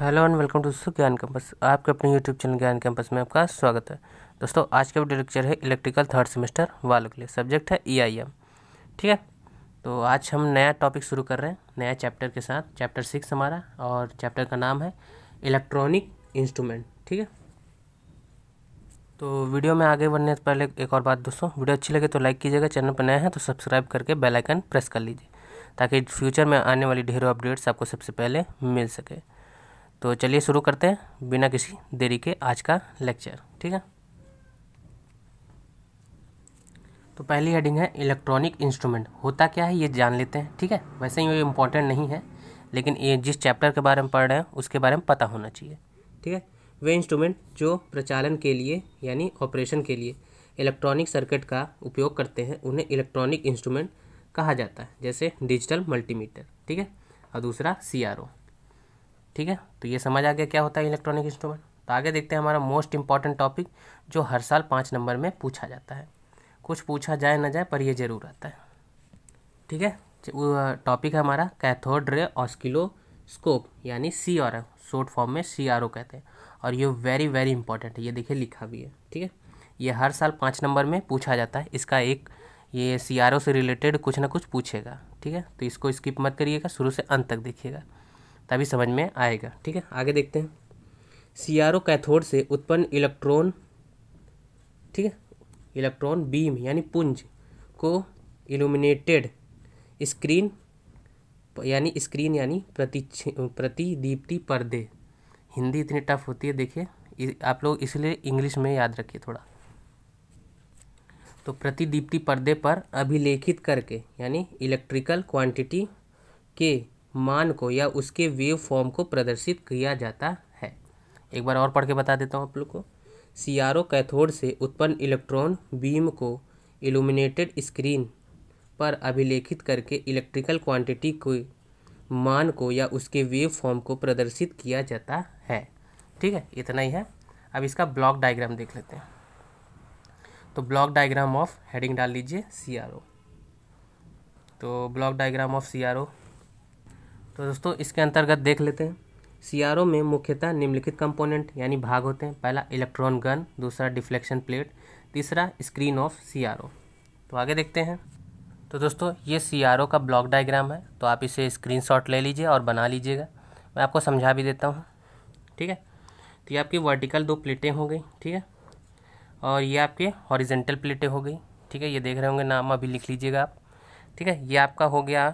hello and welcome to दोस्तों ज्ञान campus आपके अपने यूट्यूब चैनल ज्ञान कैंपस में आपका स्वागत है दोस्तों आज का वीडियो लेक्चर है इलेक्ट्रिकल थर्ड सेमेस्टर वालों के लिए सब्जेक्ट है ई आई एम ठीक है तो आज हम नया टॉपिक शुरू कर रहे हैं नया चैप्टर के साथ चैप्टर सिक्स हमारा और चैप्टर का नाम है इलेक्ट्रॉनिक इंस्ट्रूमेंट ठीक है तो वीडियो में आगे बढ़ने से पहले एक और बात दोस्तों वीडियो अच्छी लगे तो लाइक कीजिएगा चैनल पर नया है तो सब्सक्राइब करके बेलाइकन प्रेस कर लीजिए ताकि फ्यूचर में आने वाली ढेरों अपडेट्स आपको सबसे पहले मिल सके तो चलिए शुरू करते हैं बिना किसी देरी के आज का लेक्चर ठीक है तो पहली हेडिंग है इलेक्ट्रॉनिक इंस्ट्रूमेंट होता क्या है ये जान लेते हैं ठीक है वैसे ही ये इंपॉर्टेंट नहीं है लेकिन ये जिस चैप्टर के बारे में पढ़ रहे हैं उसके बारे में पता होना चाहिए ठीक है वे इंस्ट्रूमेंट जो प्रचालन के लिए यानी ऑपरेशन के लिए इलेक्ट्रॉनिक सर्किट का उपयोग करते हैं उन्हें इलेक्ट्रॉनिक इंस्ट्रूमेंट कहा जाता है जैसे डिजिटल मल्टीमीटर ठीक है और दूसरा सी आर ओ ठीक है तो ये समझ आ गया क्या होता है इलेक्ट्रॉनिक इंस्ट्रूमेंट तो आगे देखते हैं हमारा मोस्ट इंपॉर्टेंट टॉपिक जो हर साल पाँच नंबर में पूछा जाता है कुछ पूछा जाए ना जाए पर ये ज़रूर आता है ठीक है टॉपिक है हमारा कैथोड रे ऑस्किलोस्कोप यानी सी आर शॉर्ट फॉर्म में सी आर ओ कहते हैं और ये वेरी वेरी इंपॉर्टेंट है ये देखिए लिखा भी है ठीक है ये हर साल पाँच नंबर में पूछा जाता है इसका एक ये सी आर ओ से रिलेटेड कुछ ना कुछ पूछेगा ठीक है तो इसको स्किप मत करिएगा शुरू से अंत तक देखिएगा तभी समझ में आएगा ठीक है आगे देखते हैं सी कैथोड से उत्पन्न इलेक्ट्रॉन ठीक है इलेक्ट्रॉन बीम यानी पुंज को इल्यूमिनेटेड स्क्रीन यानी स्क्रीन यानी प्रति प्रतिदीप्ति पर्दे हिंदी इतनी टफ होती है देखिए आप लोग इसलिए इंग्लिश में याद रखिए थोड़ा तो प्रतिदीप्ति पर्दे पर अभिलेखित करके यानी इलेक्ट्रिकल क्वांटिटी के मान को या उसके वेव फॉर्म को प्रदर्शित किया जाता है एक बार और पढ़ के बता देता हूँ आप लोग को सीआरओ कैथोड से उत्पन्न इलेक्ट्रॉन बीम को इल्यूमिनेटेड स्क्रीन पर अभिलेखित करके इलेक्ट्रिकल क्वांटिटी को मान को या उसके वेव फॉर्म को प्रदर्शित किया जाता है ठीक है इतना ही है अब इसका ब्लॉक डायग्राम देख लेते हैं तो ब्लॉक डायग्राम ऑफ हेडिंग डाल लीजिए सी तो ब्लॉक डायग्राम ऑफ सी तो दोस्तों इसके अंतर्गत देख लेते हैं सीआरओ में मुख्यतः निम्नलिखित कंपोनेंट यानी भाग होते हैं पहला इलेक्ट्रॉन गन दूसरा डिफ्लेक्शन प्लेट तीसरा स्क्रीन ऑफ सीआरओ तो आगे देखते हैं तो दोस्तों ये सीआरओ का ब्लॉक डायग्राम है तो आप इसे स्क्रीनशॉट ले लीजिए और बना लीजिएगा मैं आपको समझा भी देता हूँ ठीक है तो ये आपकी वर्टिकल दो प्लेटें हो गई ठीक है और ये आपके हॉरिजेंटल प्लेटें हो गई ठीक है ये देख रहे होंगे नाम अभी लिख लीजिएगा आप ठीक है ये आपका हो गया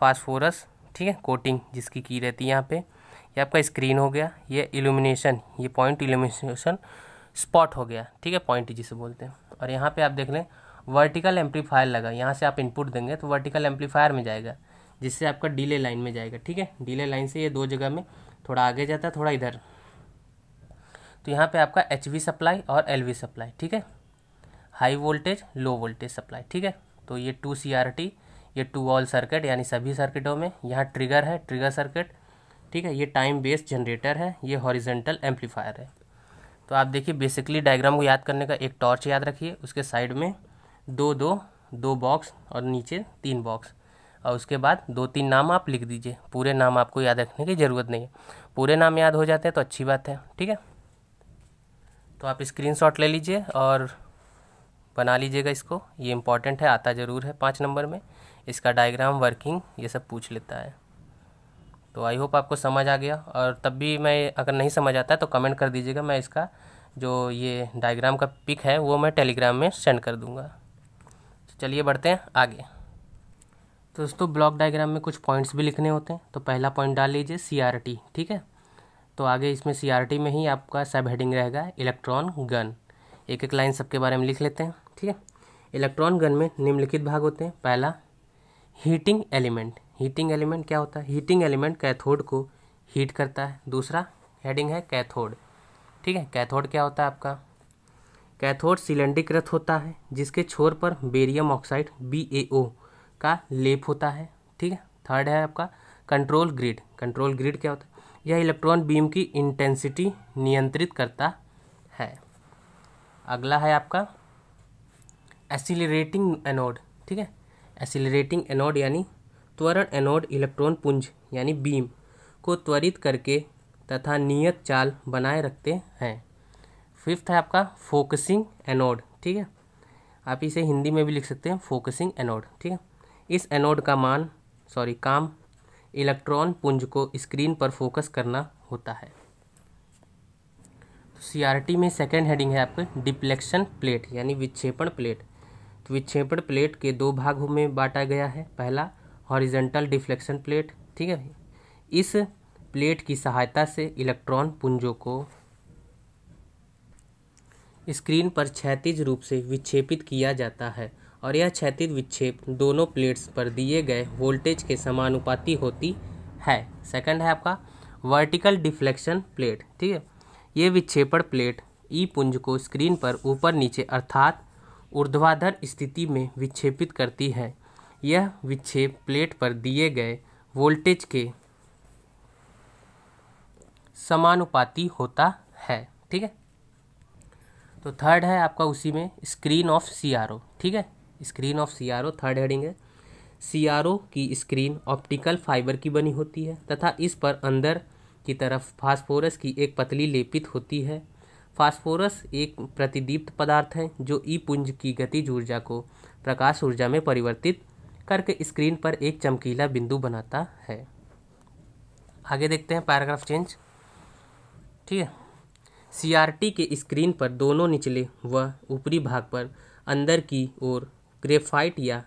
फास्फोरस ठीक है कोटिंग जिसकी की रहती है यहाँ पे ये आपका स्क्रीन हो गया ये इल्यूमिनेशन ये पॉइंट इल्यूमिनेशन स्पॉट हो गया ठीक है पॉइंट जिसे बोलते हैं और यहाँ पे आप देख लें वर्टिकल एम्पलीफायर लगा यहाँ से आप इनपुट देंगे तो वर्टिकल एम्पलीफायर में जाएगा जिससे आपका डीले लाइन में जाएगा ठीक है डीले लाइन से ये दो जगह में थोड़ा आगे जाता है थोड़ा इधर तो यहाँ पर आपका एच सप्लाई और एल सप्लाई ठीक है high voltage low voltage supply ठीक है तो ये टू सी आर टी ये टू ऑल सर्किट यानी सभी सर्किटों में यहाँ ट्रिगर है ट्रिगर सर्किट ठीक है ये टाइम बेस्ड जनरेटर है ये हॉरिजेंटल एम्पलीफायर है तो आप देखिए बेसिकली डायग्राम को याद करने का एक टॉर्च याद रखिए उसके साइड में दो दो दो बॉक्स और नीचे तीन बॉक्स और उसके बाद दो तीन नाम आप लिख दीजिए पूरे नाम आपको याद रखने की ज़रूरत नहीं है पूरे नाम याद हो जाते हैं तो अच्छी बात है ठीक है तो आप स्क्रीनशॉट ले लीजिए और बना लीजिएगा इसको ये इम्पॉर्टेंट है आता ज़रूर है पाँच नंबर में इसका डायग्राम वर्किंग ये सब पूछ लेता है तो आई होप आपको समझ आ गया और तब भी मैं अगर नहीं समझ आता है तो कमेंट कर दीजिएगा मैं इसका जो ये डायग्राम का पिक है वो मैं टेलीग्राम में सेंड कर दूँगा तो चलिए बढ़ते हैं आगे तो दोस्तों ब्लॉक डायग्राम में कुछ पॉइंट्स भी लिखने होते हैं तो पहला पॉइंट डाल लीजिए सी ठीक है तो आगे इसमें सी में ही आपका सब हेडिंग रहेगा इलेक्ट्रॉन गन एक एक लाइन सबके बारे में लिख लेते हैं ठीक है इलेक्ट्रॉन गन में निम्नलिखित भाग होते हैं पहला हीटिंग एलिमेंट हीटिंग एलिमेंट क्या होता है हीटिंग एलिमेंट कैथोड को हीट करता है दूसरा हेडिंग है कैथोड ठीक है कैथोड क्या होता है आपका कैथोड सिलेंड्रिकृत होता है जिसके छोर पर बेरियम ऑक्साइड बी का लेप होता है ठीक है थर्ड है आपका कंट्रोल ग्रिड कंट्रोल ग्रिड क्या होता है यह इलेक्ट्रॉन बीम की इंटेंसिटी नियंत्रित करता है अगला है आपका एसिलेटिंग एनोड ठीक है एसिलरेटिंग एनोड यानी त्वरण एनोड इलेक्ट्रॉन पुंज यानी बीम को त्वरित करके तथा नियत चाल बनाए रखते हैं फिफ्थ है आपका फोकसिंग एनोड ठीक है आप इसे हिंदी में भी लिख सकते हैं फोकसिंग एनोड ठीक है इस एनोड का मान सॉरी काम इलेक्ट्रॉन पुंज को स्क्रीन पर फोकस करना होता है आर तो टी में सेकेंड हेडिंग है आपके डिप्लेक्शन प्लेट यानी विक्षेपण प्लेट तो विक्षेपण प्लेट के दो भाग में बांटा गया है पहला हॉरिजेंटल डिफ्लेक्शन प्लेट ठीक है इस प्लेट की सहायता से इलेक्ट्रॉन पुंजों को स्क्रीन पर क्षैतिज रूप से विक्षेपित किया जाता है और यह क्षैतिज विक्षेप दोनों प्लेट्स पर दिए गए वोल्टेज के समानुपाती होती है सेकंड है आपका वर्टिकल डिफ्लेक्शन प्लेट ठीक है ये विक्षेपण प्लेट ई पुंज को स्क्रीन पर ऊपर नीचे अर्थात ऊर्ध्वाधर स्थिति में विक्षेपित करती है यह विक्षेप प्लेट पर दिए गए वोल्टेज के समानुपाती होता है ठीक है तो थर्ड है आपका उसी में स्क्रीन ऑफ सी ठीक है screen of C third heading है सी की स्क्रीन ऑप्टिकल फाइबर की बनी होती है तथा इस पर अंदर की तरफ फास्फोरस की एक पतली लेपित होती है फास्फोरस एक प्रतिदीप्त पदार्थ है जो ई पुंज की गतिज ऊर्जा को प्रकाश ऊर्जा में परिवर्तित करके स्क्रीन पर एक चमकीला बिंदु बनाता है आगे देखते हैं पैराग्राफ चेंज ठीक है सीआरटी के स्क्रीन पर दोनों निचले व ऊपरी भाग पर अंदर की ओर ग्रेफाइट या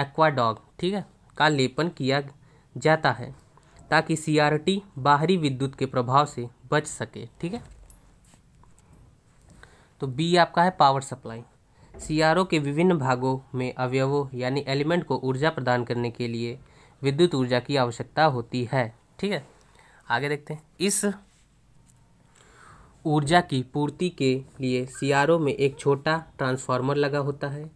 एक्वाडॉग ठीक है का लेपन किया जाता है ताकि सीआरटी बाहरी विद्युत के प्रभाव से बच सके ठीक है तो बी आपका है पावर सप्लाई सीआरओ के विभिन्न भागों में अवयवों यानी एलिमेंट को ऊर्जा प्रदान करने के लिए विद्युत ऊर्जा की आवश्यकता होती है ठीक है आगे देखते हैं इस ऊर्जा की पूर्ति के लिए सीआरओ में एक छोटा ट्रांसफार्मर लगा होता है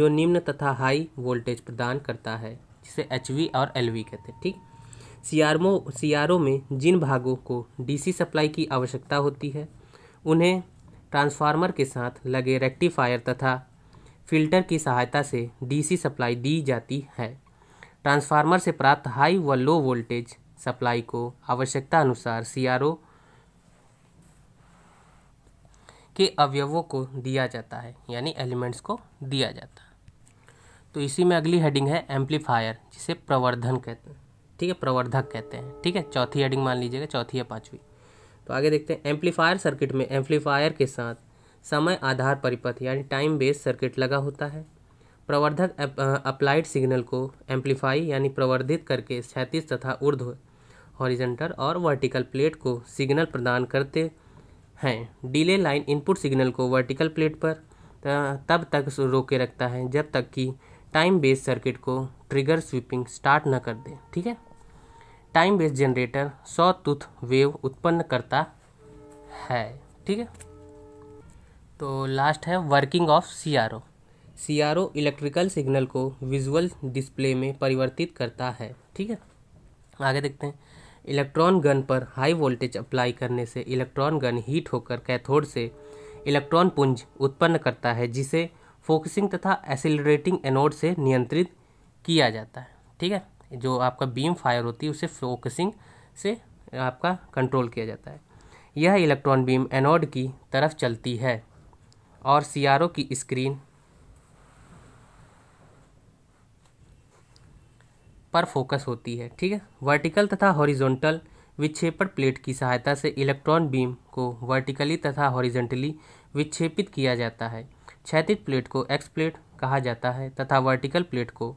जो निम्न तथा हाई वोल्टेज प्रदान करता है जिसे एच और एल कहते हैं ठीक सीआरमो सीआरओ में जिन भागों को डीसी सप्लाई की आवश्यकता होती है उन्हें ट्रांसफार्मर के साथ लगे रेक्टिफायर तथा फिल्टर की सहायता से डीसी सप्लाई दी जाती है ट्रांसफार्मर से प्राप्त हाई व लो वोल्टेज सप्लाई को आवश्यकता अनुसार सीआरओ के अवयवों को दिया जाता है यानी एलिमेंट्स को दिया जाता है तो इसी में अगली हेडिंग है एम्पलीफायर जिसे प्रवर्धन कहते हैं ठीक है प्रवर्धक कहते हैं ठीक है चौथी हेडिंग मान लीजिएगा चौथी या पाँचवीं तो आगे देखते हैं एम्पलीफायर सर्किट में एम्पलीफायर के साथ समय आधार परिपथ यानी टाइम बेस्ड सर्किट लगा होता है प्रवर्धक अप्लाइड सिग्नल को एम्पलीफाई यानी प्रवर्धित करके क्षैतिज तथा ऊर्ध हॉरिजेंटल और वर्टिकल प्लेट को सिग्नल प्रदान करते हैं डिले लाइन इनपुट सिग्नल को वर्टिकल प्लेट पर तब तक रोके रखता है जब तक कि टाइम बेस्ड सर्किट को ट्रिगर स्वीपिंग स्टार्ट न कर दे ठीक है time base generator sawtooth wave उत्पन्न करता है ठीक है तो लास्ट है working of C R O C R O electrical signal को विजुअल डिस्प्ले में परिवर्तित करता है ठीक है आगे देखते हैं इलेक्ट्रॉन गन पर हाई वोल्टेज अप्लाई करने से इलेक्ट्रॉन गन हीट होकर कैथोड से इलेक्ट्रॉन पुंज उत्पन्न करता है जिसे फोकसिंग तथा एसिलरेटिंग एनोड से नियंत्रित किया जाता है ठीक है जो आपका बीम फायर होती है उसे फोकसिंग से आपका कंट्रोल किया जाता है यह इलेक्ट्रॉन बीम एनोड की तरफ चलती है और सी की स्क्रीन पर फोकस होती है ठीक है वर्टिकल तथा हॉरिजॉन्टल विक्षेपण प्लेट की सहायता से इलेक्ट्रॉन बीम को वर्टिकली तथा हॉरिजेंटली विक्षेपित किया जाता है क्षैतिज प्लेट को एक्स प्लेट कहा जाता है तथा वर्टिकल प्लेट को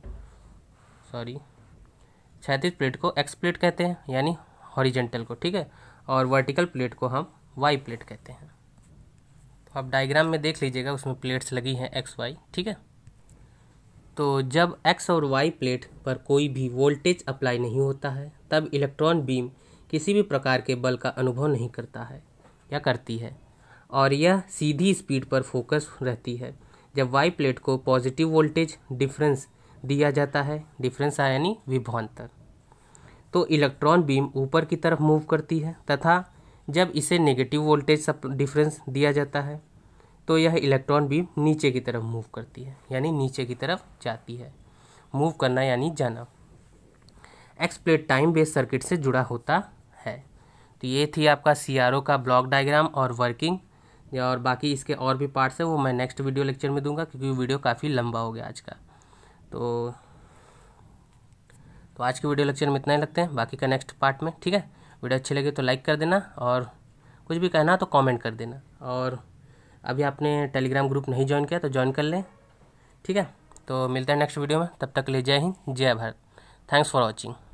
सॉरी क्षैतिज प्लेट को एक्स प्लेट कहते हैं यानी हॉरिजेंटल को ठीक है और वर्टिकल प्लेट को हम वाई प्लेट कहते हैं तो आप डायग्राम में देख लीजिएगा उसमें प्लेट्स लगी हैं एक्स वाई ठीक है तो जब एक्स और वाई प्लेट पर कोई भी वोल्टेज अप्लाई नहीं होता है तब इलेक्ट्रॉन बीम किसी भी प्रकार के बल का अनुभव नहीं करता है या करती है और यह सीधी स्पीड पर फोकस रहती है जब वाई प्लेट को पॉजिटिव वोल्टेज डिफरेंस दिया जाता है डिफरेंस यानी विभवांतर तो इलेक्ट्रॉन बीम ऊपर की तरफ मूव करती है तथा जब इसे नेगेटिव वोल्टेज डिफरेंस दिया जाता है तो यह इलेक्ट्रॉन बीम नीचे की तरफ मूव करती है यानी नीचे की तरफ जाती है मूव करना यानी जाना एक्सप्लेट टाइम बेस सर्किट से जुड़ा होता है तो ये थी आपका सी का ब्लॉक डायग्राम और वर्किंग और बाकी इसके और भी पार्ट्स हैं वो मैं नेक्स्ट वीडियो लेक्चर में दूंगा क्योंकि वीडियो काफ़ी लंबा हो गया आज का तो तो आज के वीडियो लेक्चर में इतना ही लगते हैं बाकी का नेक्स्ट पार्ट में ठीक है वीडियो अच्छी लगी तो लाइक कर देना और कुछ भी कहना तो कमेंट कर देना और अभी आपने टेलीग्राम ग्रुप नहीं ज्वाइन किया तो ज्वाइन कर लें ठीक है तो मिलते हैं नेक्स्ट वीडियो में तब तक ले जय हिंद जय भारत थैंक्स फॉर वॉचिंग